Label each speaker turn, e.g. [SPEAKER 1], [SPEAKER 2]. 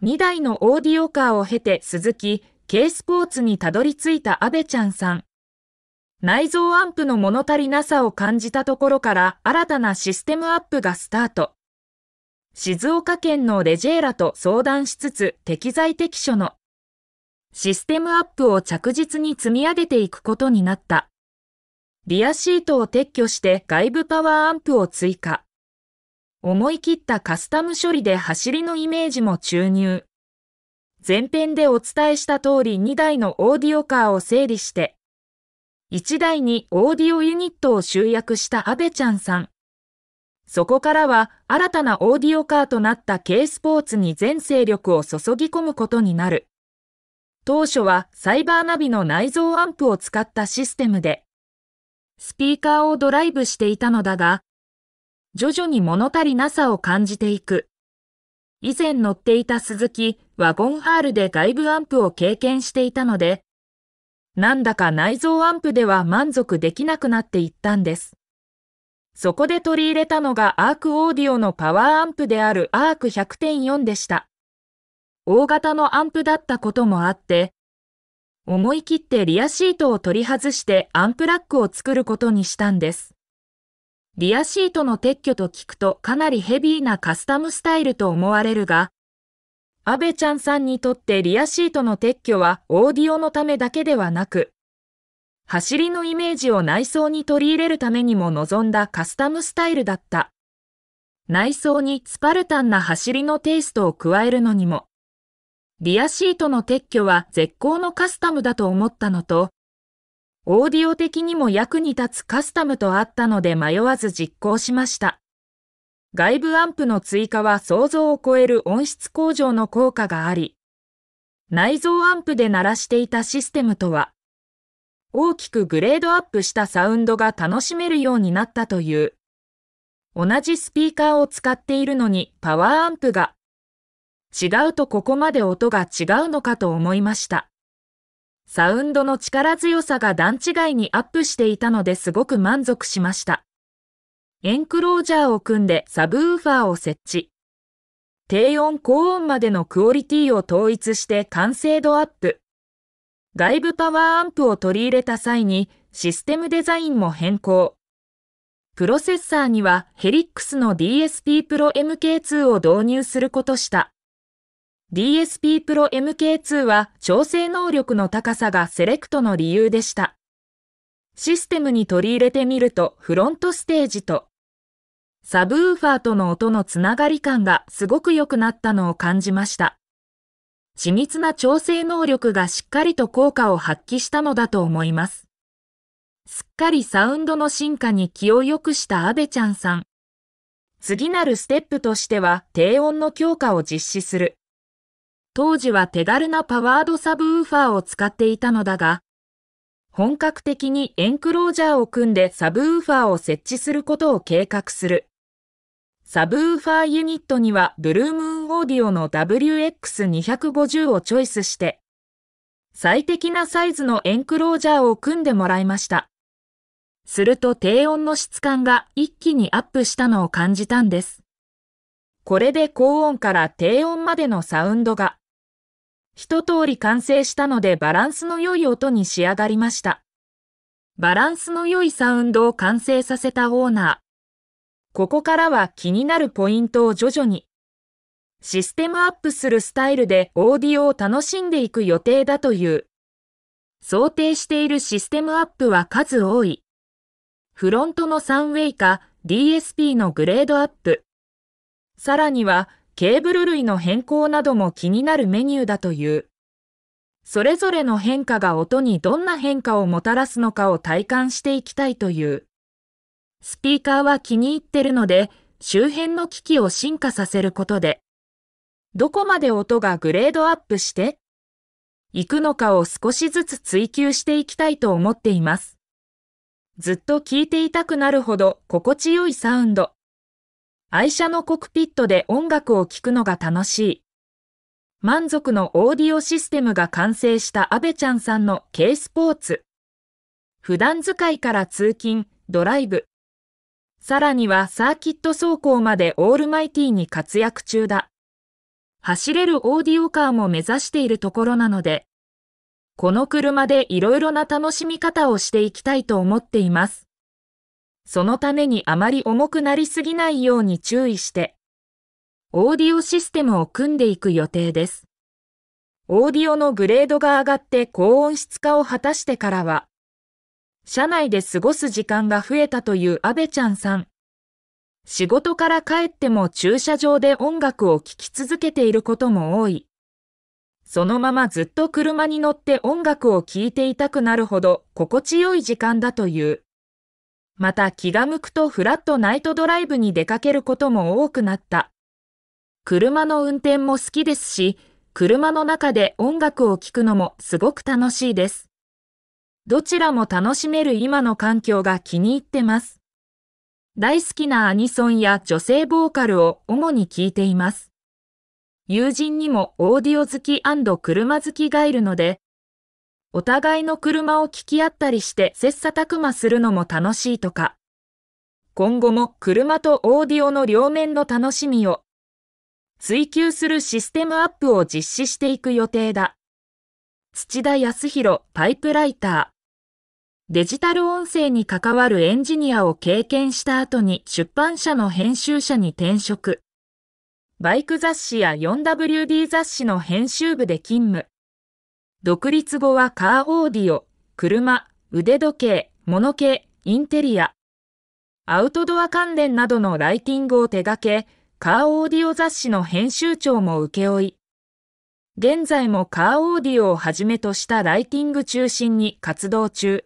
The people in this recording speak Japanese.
[SPEAKER 1] 2台のオーディオカーを経て鈴木、K スポーツにたどり着いた安倍ちゃんさん。内蔵アンプの物足りなさを感じたところから新たなシステムアップがスタート。静岡県のレジェーラと相談しつつ適材適所のシステムアップを着実に積み上げていくことになった。リアシートを撤去して外部パワーアンプを追加。思い切ったカスタム処理で走りのイメージも注入。前編でお伝えした通り2台のオーディオカーを整理して、1台にオーディオユニットを集約した阿部ちゃんさん。そこからは新たなオーディオカーとなった K スポーツに全勢力を注ぎ込むことになる。当初はサイバーナビの内蔵アンプを使ったシステムで、スピーカーをドライブしていたのだが、徐々に物足りなさを感じていく。以前乗っていた鈴木、ワゴン R で外部アンプを経験していたので、なんだか内蔵アンプでは満足できなくなっていったんです。そこで取り入れたのがアークオーディオのパワーアンプであるアーク100.4でした。大型のアンプだったこともあって、思い切ってリアシートを取り外してアンプラックを作ることにしたんです。リアシートの撤去と聞くとかなりヘビーなカスタムスタイルと思われるが、安倍ちゃんさんにとってリアシートの撤去はオーディオのためだけではなく、走りのイメージを内装に取り入れるためにも望んだカスタムスタイルだった。内装にスパルタンな走りのテイストを加えるのにも、リアシートの撤去は絶好のカスタムだと思ったのと、オーディオ的にも役に立つカスタムとあったので迷わず実行しました。外部アンプの追加は想像を超える音質向上の効果があり、内蔵アンプで鳴らしていたシステムとは、大きくグレードアップしたサウンドが楽しめるようになったという。同じスピーカーを使っているのにパワーアンプが違うとここまで音が違うのかと思いました。サウンドの力強さが段違いにアップしていたのですごく満足しました。エンクロージャーを組んでサブウーファーを設置。低音高音までのクオリティを統一して完成度アップ。外部パワーアンプを取り入れた際にシステムデザインも変更。プロセッサーにはヘリックスの DSP プロ MK2 を導入することした。DSP Pro MK2 は調整能力の高さがセレクトの理由でした。システムに取り入れてみるとフロントステージとサブウーファーとの音のつながり感がすごく良くなったのを感じました。緻密な調整能力がしっかりと効果を発揮したのだと思います。すっかりサウンドの進化に気を良くした安部ちゃんさん。次なるステップとしては低音の強化を実施する。当時は手軽なパワードサブウーファーを使っていたのだが、本格的にエンクロージャーを組んでサブウーファーを設置することを計画する。サブウーファーユニットにはブルームーンオーディオの WX250 をチョイスして、最適なサイズのエンクロージャーを組んでもらいました。すると低音の質感が一気にアップしたのを感じたんです。これで高音から低音までのサウンドが一通り完成したのでバランスの良い音に仕上がりました。バランスの良いサウンドを完成させたオーナー。ここからは気になるポイントを徐々に。システムアップするスタイルでオーディオを楽しんでいく予定だという。想定しているシステムアップは数多い。フロントのサンウェイか DSP のグレードアップ。さらにはケーブル類の変更なども気になるメニューだという。それぞれの変化が音にどんな変化をもたらすのかを体感していきたいという。スピーカーは気に入ってるので、周辺の機器を進化させることで、どこまで音がグレードアップして行くのかを少しずつ追求していきたいと思っています。ずっと聴いていたくなるほど心地よいサウンド。愛車のコクピットで音楽を聴くのが楽しい。満足のオーディオシステムが完成した安倍ちゃんさんの K スポーツ。普段使いから通勤、ドライブ。さらにはサーキット走行までオールマイティに活躍中だ。走れるオーディオカーも目指しているところなので、この車でいろいろな楽しみ方をしていきたいと思っています。そのためにあまり重くなりすぎないように注意して、オーディオシステムを組んでいく予定です。オーディオのグレードが上がって高音質化を果たしてからは、社内で過ごす時間が増えたという安部ちゃんさん。仕事から帰っても駐車場で音楽を聴き続けていることも多い。そのままずっと車に乗って音楽を聴いていたくなるほど心地よい時間だという。また気が向くとフラットナイトドライブに出かけることも多くなった。車の運転も好きですし、車の中で音楽を聴くのもすごく楽しいです。どちらも楽しめる今の環境が気に入ってます。大好きなアニソンや女性ボーカルを主に聴いています。友人にもオーディオ好き車好きがいるので、お互いの車を聞き合ったりして切磋琢磨するのも楽しいとか。今後も車とオーディオの両面の楽しみを追求するシステムアップを実施していく予定だ。土田康弘パイプライター。デジタル音声に関わるエンジニアを経験した後に出版社の編集者に転職。バイク雑誌や 4WD 雑誌の編集部で勤務。独立後はカーオーディオ、車、腕時計、物系、インテリア、アウトドア関連などのライティングを手掛け、カーオーディオ雑誌の編集長も請負い、現在もカーオーディオをはじめとしたライティング中心に活動中。